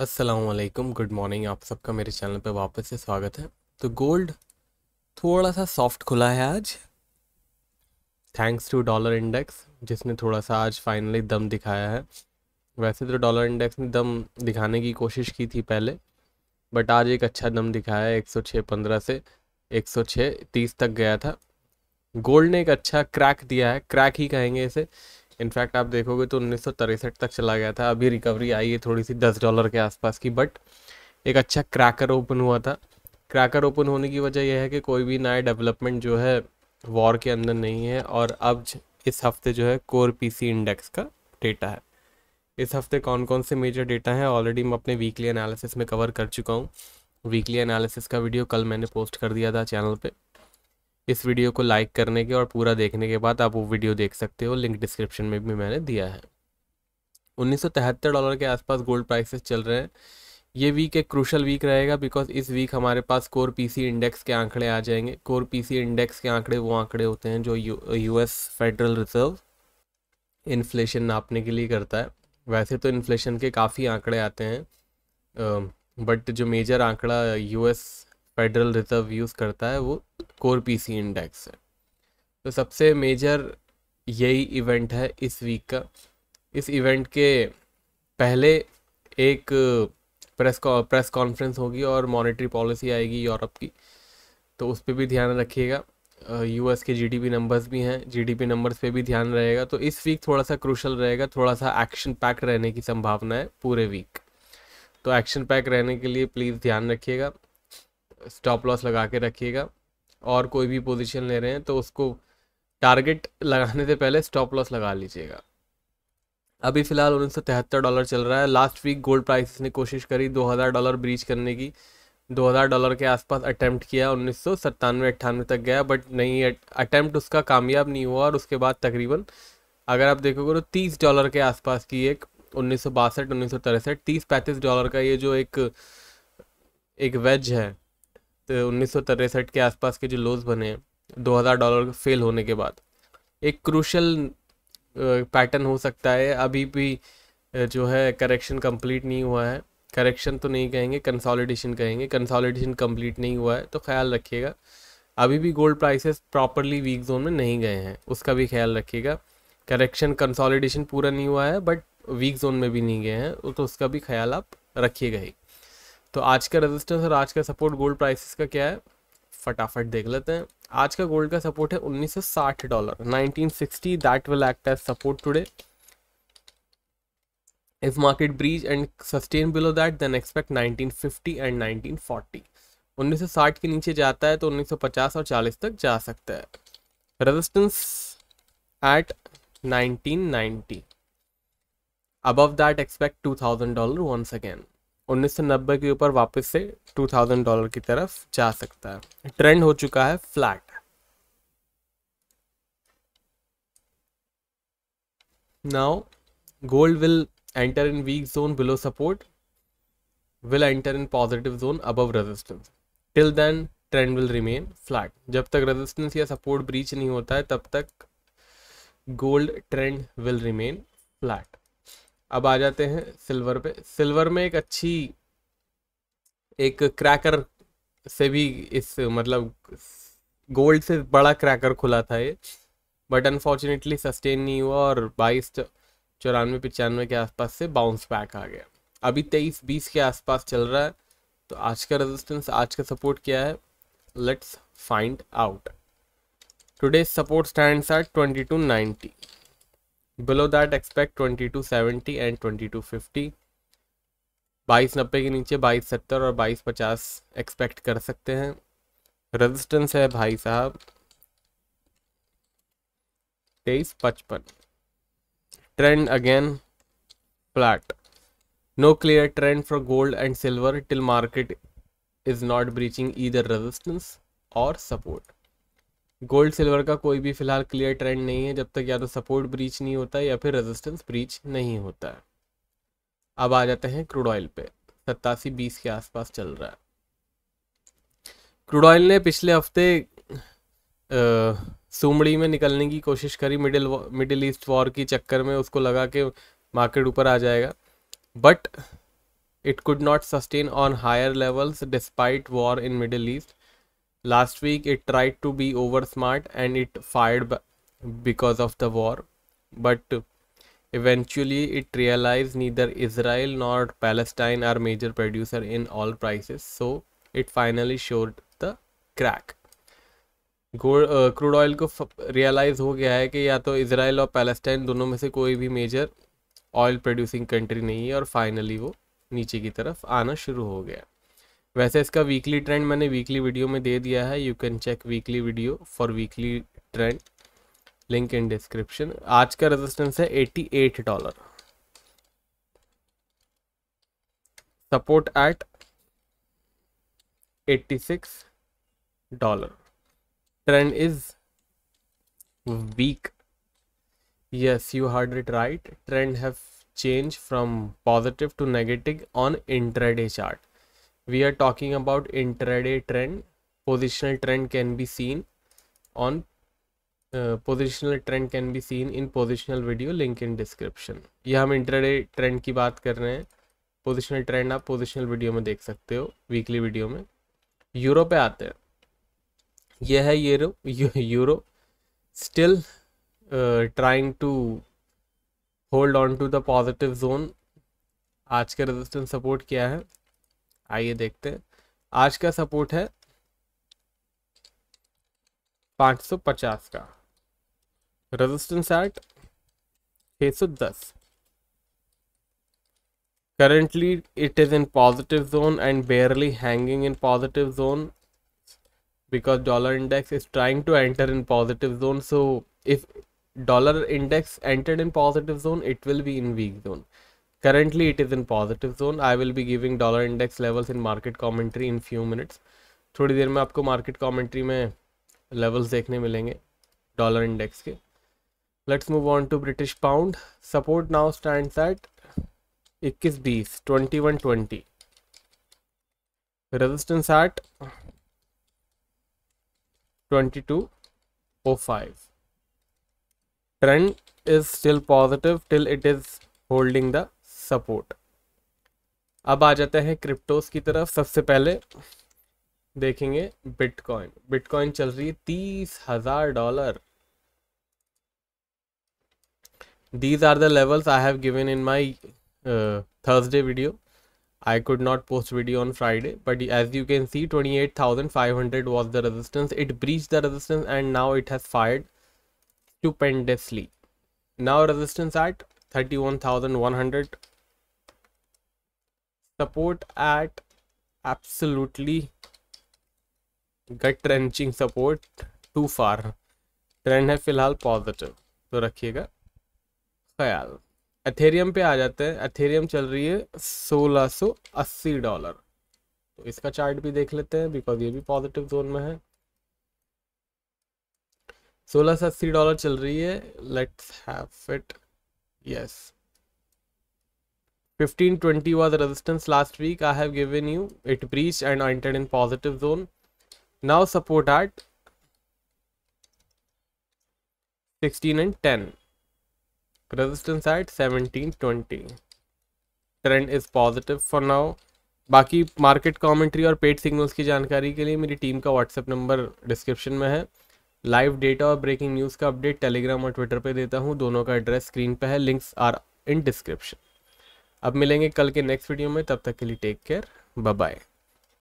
असलकम good morning आप सबका मेरे चैनल पर वापस से स्वागत है तो गोल्ड थोड़ा सा सॉफ्ट खुला है आज थैंक्स टू डॉलर इंडेक्स जिसने थोड़ा सा आज फाइनली दम दिखाया है वैसे तो डॉलर इंडेक्स ने दम दिखाने की कोशिश की थी पहले बट आज एक अच्छा दम दिखाया है एक सौ छः पंद्रह से एक सौ छः तीस तक गया था गोल्ड ने एक अच्छा क्रैक दिया है क्रैक ही कहेंगे इसे इनफैक्ट आप देखोगे तो उन्नीस तक चला गया था अभी रिकवरी आई है थोड़ी सी दस डॉलर के आसपास की बट एक अच्छा क्रैकर ओपन हुआ था क्रैकर ओपन होने की वजह यह है कि कोई भी नया डेवलपमेंट जो है वॉर के अंदर नहीं है और अब इस हफ्ते जो है कोर पीसी इंडेक्स का डेटा है इस हफ्ते कौन कौन से मेजर डेटा है ऑलरेडी मैं अपने वीकली एनालिसिस में कवर कर चुका हूँ वीकली एनालिसिस का वीडियो कल मैंने पोस्ट कर दिया था चैनल पर इस वीडियो को लाइक करने के और पूरा देखने के बाद आप वो वीडियो देख सकते हो लिंक डिस्क्रिप्शन में भी मैंने दिया है उन्नीस डॉलर के आसपास गोल्ड प्राइसेस चल रहे हैं ये वीक एक क्रूशल वीक रहेगा बिकॉज इस वीक हमारे पास कोर पीसी इंडेक्स के आंकड़े आ जाएंगे कोर पीसी इंडेक्स के आंकड़े वो आंकड़े होते हैं जो एस फेडरल रिजर्व इन्फ्लेशन नापने के लिए करता है वैसे तो इन्फ्लेशन के काफ़ी आंकड़े आते हैं बट जो मेजर आंकड़ा एस फेडरल रिजर्व यूज़ करता है वो कोर पीसी इंडेक्स है तो सबसे मेजर यही इवेंट है इस वीक का इस इवेंट के पहले एक प्रेस प्रेस कॉन्फ्रेंस होगी और मॉनेटरी पॉलिसी आएगी यूरोप की तो उस पर भी ध्यान रखिएगा यूएस के जीडीपी नंबर्स भी हैं जीडीपी नंबर्स पे भी ध्यान रहेगा तो इस वीक थोड़ा सा क्रूशल रहेगा थोड़ा सा एक्शन पैक रहने की संभावना है पूरे वीक तो एक्शन पैक रहने के लिए प्लीज़ ध्यान रखिएगा स्टॉप लॉस लगा के रखिएगा और कोई भी पोजीशन ले रहे हैं तो उसको टारगेट लगाने से पहले स्टॉप लॉस लगा लीजिएगा अभी फ़िलहाल उन्नीस डॉलर चल रहा है लास्ट वीक गोल्ड प्राइस ने कोशिश करी 2000 डॉलर ब्रीच करने की 2000 डॉलर के आसपास अटैम्प्ट किया उन्नीस सौ तक गया बट नहीं अटैम्प्ट उसका कामयाब नहीं हुआ और उसके बाद तकरीबन अगर आप देखोगे तो 30 डॉलर के आसपास की एक उन्नीस सौ बासठ उन्नीस सौ डॉलर का ये जो एक एक वेज है उन्नीस के आसपास के जो लोज बने हैं 2000 डॉलर फेल होने के बाद एक क्रूशल पैटर्न हो सकता है अभी भी जो है करेक्शन कंप्लीट नहीं हुआ है करेक्शन तो नहीं कहेंगे कंसोलिडेशन कहेंगे कंसोलिडेशन कंप्लीट नहीं हुआ है तो ख्याल रखिएगा अभी भी gold prices properly weak zone में नहीं गए हैं उसका भी ख्याल रखिएगा करेक्शन कंसोलिडेशन पूरा नहीं हुआ है बट वीक जोन में भी नहीं गए हैं तो उसका भी ख्याल आप रखिएगा ही तो आज का रेजिस्टेंस और आज का सपोर्ट गोल्ड प्राइसेस का क्या है फटाफट देख लेते हैं आज का गोल्ड का सपोर्ट है 1960 dollar 1960 that will act as support today if market breach and sustain below that then expect 1950 and 1940 1960 के नीचे जाता है तो 1950 और 40 तक जा सकता है resistance at 1990 above that expect 2000 dollar once again 1990 के ऊपर वापस से 2000 डॉलर की तरफ जा सकता है ट्रेंड हो चुका है flat now gold will enter in weak zone below support will enter in positive zone अब resistance till then trend will remain flat जब तक रेजिस्टेंस या सपोर्ट ब्रीच नहीं होता है तब तक gold trend will remain flat अब आ जाते हैं सिल्वर पे सिल्वर में एक अच्छी एक क्रैकर से भी इस मतलब गोल्ड से बड़ा क्रैकर खुला था ये बट अनफॉर्चुनेटली सस्टेन नहीं हुआ और बाईस चौरानवे पचानवे के आसपास से बाउंस बैक आ गया अभी तेईस बीस के आसपास चल रहा है तो आज का रेजिस्टेंस आज का सपोर्ट क्या है let's find out today support stands at twenty two ninety below that expect 2270 and 2250 बाईस नब्बे के नीचे बाईस सत्तर और बाईस पचास एक्सपेक्ट कर सकते हैं रेजिस्टेंस है भाई साहब तेईस पचपन trend again flat no clear trend for gold and silver till market is not breaching either resistance और सपोर्ट गोल्ड सिल्वर का कोई भी फिलहाल क्लियर ट्रेंड नहीं है जब तक या तो सपोर्ट ब्रीच नहीं होता या फिर रेजिस्टेंस ब्रीच नहीं होता है अब आ जाते हैं क्रूड ऑयल पे सत्तासी बीस के आसपास चल रहा है क्रूड ऑयल ने पिछले हफ्ते सुमड़ी में निकलने की कोशिश करी मिडिल मिडिल ईस्ट वॉर की चक्कर में उसको लगा के मार्केट ऊपर आ जाएगा but it could not sustain on higher levels despite war in middle east Last week it tried to be over smart and it fired because of the war, but eventually it realized neither Israel nor Palestine are major producer in all prices, so it finally showed the crack. Crude oil को realise हो गया है कि या तो Israel और Palestine दोनों में से कोई भी मेजर ऑयल प्रोड्यूसिंग कंट्री नहीं है और फाइनली वो नीचे की तरफ आना शुरू हो गया वैसे इसका वीकली ट्रेंड मैंने वीकली वीडियो में दे दिया है you can check weekly video for weekly trend link in description आज का रेजिस्टेंस है at dollar support at eighty six dollar trend is weak yes you heard it right trend have change from positive to negative on intraday chart we are talking about intraday trend positional trend can be seen on uh, positional trend can be seen in positional video link in description ये हम intraday trend की बात कर रहे हैं positional trend आप positional video में देख सकते हो वीकली वीडियो में यूरो पे आते हैं यह है euro euro still trying to hold on to the positive zone आज का रेजिस्टेंस सपोर्ट किया है आइए देखते आज का सपोर्ट है 550 का resistance at 610 currently it is in positive zone and barely hanging in positive zone because dollar index is trying to enter in positive zone so if dollar index entered in positive zone it will be in weak zone currently it is in positive zone i will be giving dollar index levels in market commentary in few minutes thodi der mein aapko market commentary mein levels dekhne milenge dollar index ke let's move on to british pound support now stands at 21 2120 resistance at 2205 trend is still positive till it is holding the support अब आ जाते हैं क्रिप्टोस की तरफ सबसे पहले देखेंगे bitcoin bitcoin चल रही है तीस हजार dollar these are the levels I have given in my Thursday video I could not post video on Friday but as you can see twenty eight thousand five hundred was the resistance it breach the resistance and now it has fired to tremendously now resistance at thirty one thousand one hundred support at absolutely gut wrenching support too far trend है फिलहाल positive तो रखिएगा ख्याल Ethereum पे आ जाते हैं Ethereum चल रही है सोलह सो अस्सी डॉलर तो इसका चार्ट भी देख लेते हैं बिकॉज ये भी पॉजिटिव जोन में है सोलह अस्सी डॉलर चल रही है let's have it yes 1520 was resistance last week. I have given you. It breached and entered in positive zone. Now support at 16 and 10. Resistance at 1720. Trend is positive for now बाकी market commentary और paid signals की जानकारी के लिए मेरी team का WhatsApp number description में है लाइव डेटा और ब्रेकिंग न्यूज़ का अपडेट टेलीग्राम और ट्विटर पे देता हूँ दोनों का एड्रेस स्क्रीन पे है लिंक्स आर इन डिस्क्रिप्शन अब मिलेंगे कल के नेक्स्ट वीडियो में तब तक के लिए टेक केयर बाय